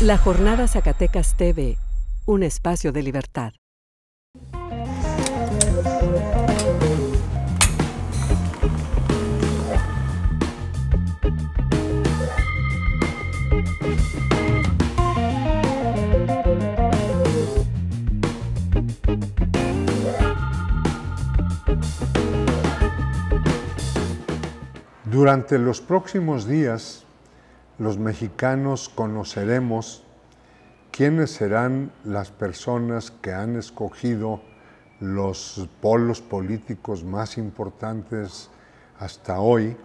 La Jornada Zacatecas TV, un espacio de libertad. Durante los próximos días los mexicanos conoceremos quiénes serán las personas que han escogido los polos políticos más importantes hasta hoy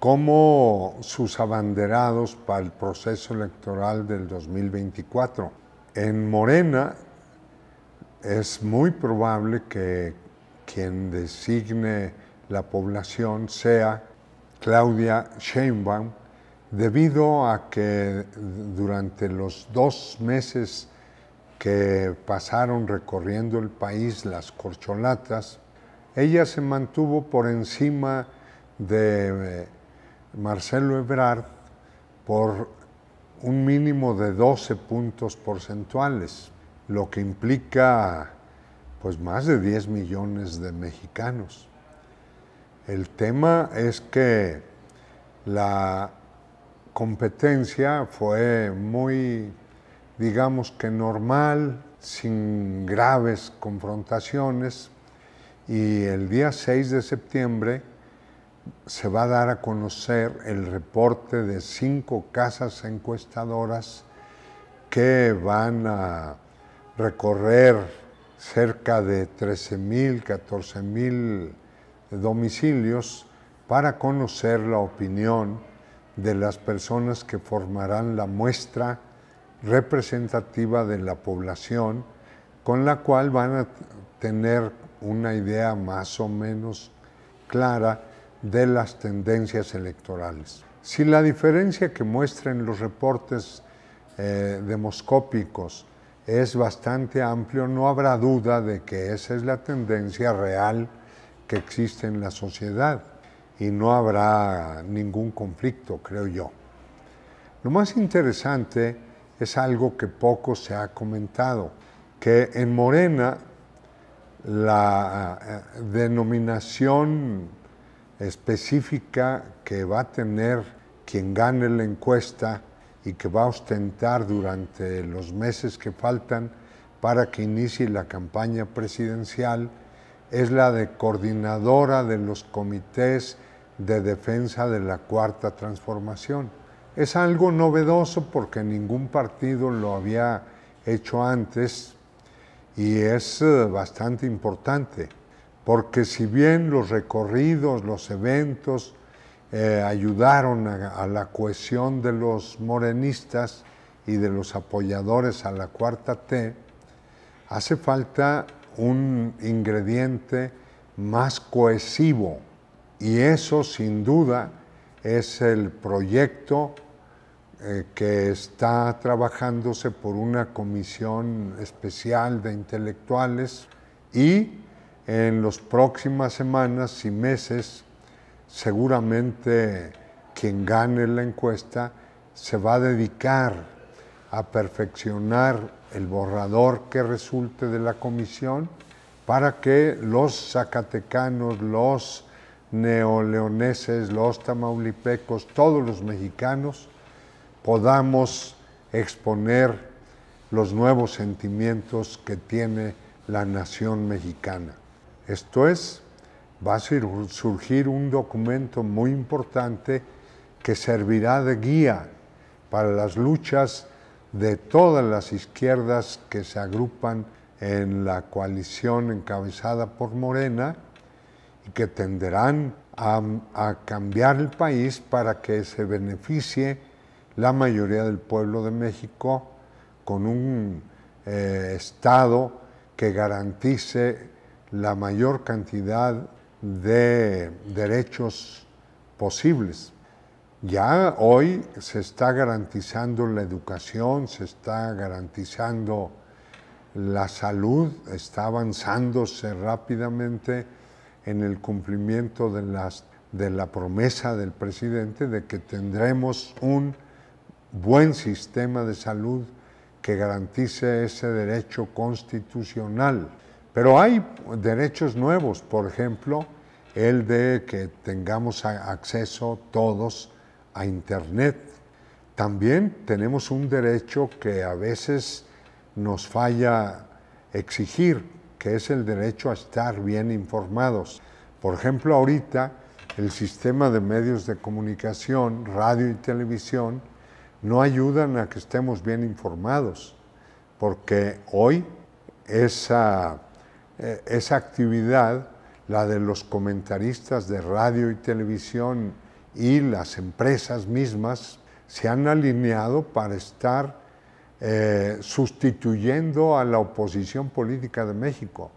como sus abanderados para el proceso electoral del 2024. En Morena es muy probable que quien designe la población sea Claudia Sheinbaum, debido a que durante los dos meses que pasaron recorriendo el país las corcholatas, ella se mantuvo por encima de eh, Marcelo Ebrard por un mínimo de 12 puntos porcentuales, lo que implica pues más de 10 millones de mexicanos. El tema es que la competencia fue muy, digamos que normal, sin graves confrontaciones, y el día 6 de septiembre se va a dar a conocer el reporte de cinco casas encuestadoras que van a recorrer cerca de 13.000, 14.000 domicilios para conocer la opinión de las personas que formarán la muestra representativa de la población, con la cual van a tener una idea más o menos clara de las tendencias electorales. Si la diferencia que muestran los reportes eh, demoscópicos es bastante amplio, no habrá duda de que esa es la tendencia real que existe en la sociedad y no habrá ningún conflicto, creo yo. Lo más interesante es algo que poco se ha comentado, que en Morena la eh, denominación específica que va a tener quien gane la encuesta y que va a ostentar durante los meses que faltan para que inicie la campaña presidencial es la de coordinadora de los comités de defensa de la cuarta transformación. Es algo novedoso porque ningún partido lo había hecho antes y es eh, bastante importante, porque si bien los recorridos, los eventos eh, ayudaron a la cohesión de los morenistas y de los apoyadores a la cuarta T, hace falta un ingrediente más cohesivo, y eso sin duda es el proyecto eh, que está trabajándose por una comisión especial de intelectuales y en las próximas semanas y meses seguramente quien gane la encuesta se va a dedicar a perfeccionar el borrador que resulte de la comisión para que los zacatecanos, los neoleoneses, los tamaulipecos, todos los mexicanos, podamos exponer los nuevos sentimientos que tiene la nación mexicana. Esto es, va a surgir un documento muy importante que servirá de guía para las luchas de todas las izquierdas que se agrupan en la coalición encabezada por Morena que tenderán a, cambiar el país para que se beneficie la mayoría del pueblo de México con un eh, Estado que garantice la mayor cantidad de derechos posibles. Ya hoy se está garantizando la educación, se está garantizando la salud, está avanzándose rápidamente en el cumplimiento de, la promesa del presidente de que tendremos un buen sistema de salud que garantice ese derecho constitucional. Pero hay derechos nuevos, por ejemplo, el de que tengamos acceso todos a Internet. También tenemos un derecho que a veces nos falla exigir, que es el derecho a estar bien informados. Por ejemplo, ahorita el sistema de medios de comunicación, radio y televisión, no ayudan a que estemos bien informados, porque hoy esa, eh, esa actividad, la de los comentaristas de radio y televisión y las empresas mismas, se han alineado para estar eh, sustituyendo a la oposición política de México.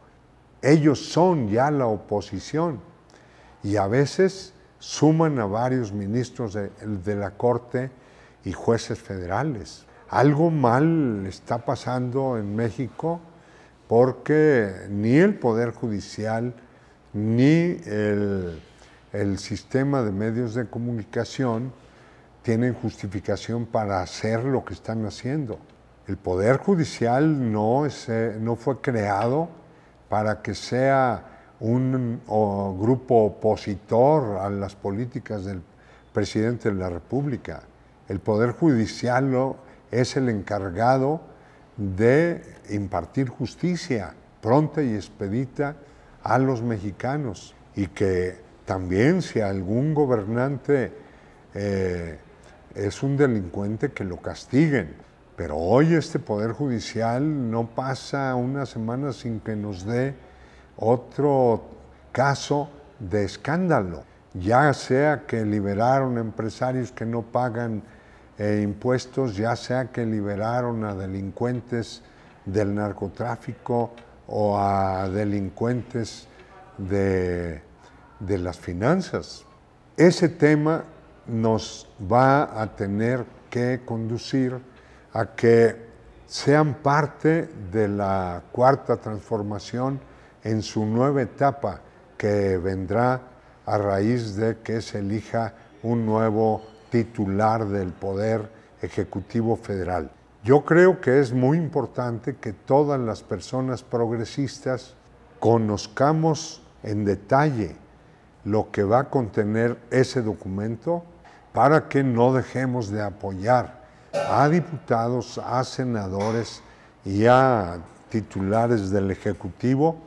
Ellos son ya la oposición y a veces suman a varios ministros de, la Corte y jueces federales. Algo mal está pasando en México porque ni el Poder Judicial ni el sistema de medios de comunicación tienen justificación para hacer lo que están haciendo. El Poder Judicial no, es, eh, no fue creado para que sea un grupo opositor a las políticas del presidente de la República. El Poder Judicial no, es el encargado de impartir justicia pronta y expedita a los mexicanos y que también si algún gobernante eh, es un delincuente que lo castiguen. Pero hoy este Poder Judicial no pasa una semana sin que nos dé otro caso de escándalo, ya sea que liberaron empresarios que no pagan eh, impuestos, ya sea que liberaron a delincuentes del narcotráfico o a delincuentes de, de las finanzas. Ese tema nos va a tener que conducir a que sean parte de la cuarta transformación en su nueva etapa que vendrá a raíz de que se elija un nuevo titular del Poder Ejecutivo Federal. Yo creo que es muy importante que todas las personas progresistas conozcamos en detalle lo que va a contener ese documento para que no dejemos de apoyar a diputados, a senadores y a titulares del Ejecutivo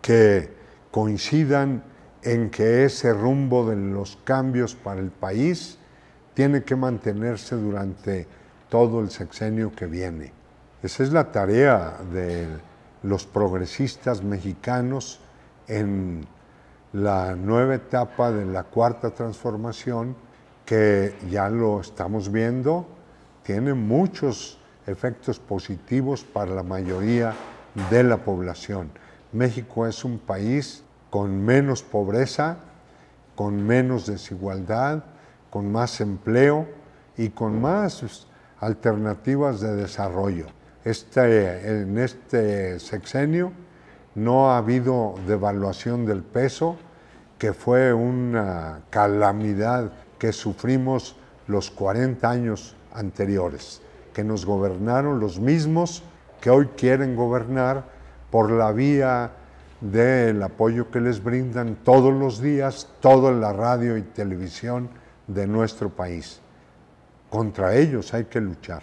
que coincidan en que ese rumbo de los cambios para el país tiene que mantenerse durante todo el sexenio que viene. Esa es la tarea de los progresistas mexicanos en la nueva etapa de la cuarta transformación que ya lo estamos viendo, tiene muchos efectos positivos para la mayoría de la población. México es un país con menos pobreza, con menos desigualdad, con más empleo y con más alternativas de desarrollo. Este, en este sexenio no ha habido devaluación del peso, que fue una calamidad que sufrimos los 40 años anteriores, que nos gobernaron los mismos que hoy quieren gobernar por la vía del apoyo que les brindan todos los días, toda la radio y televisión de nuestro país. Contra ellos hay que luchar.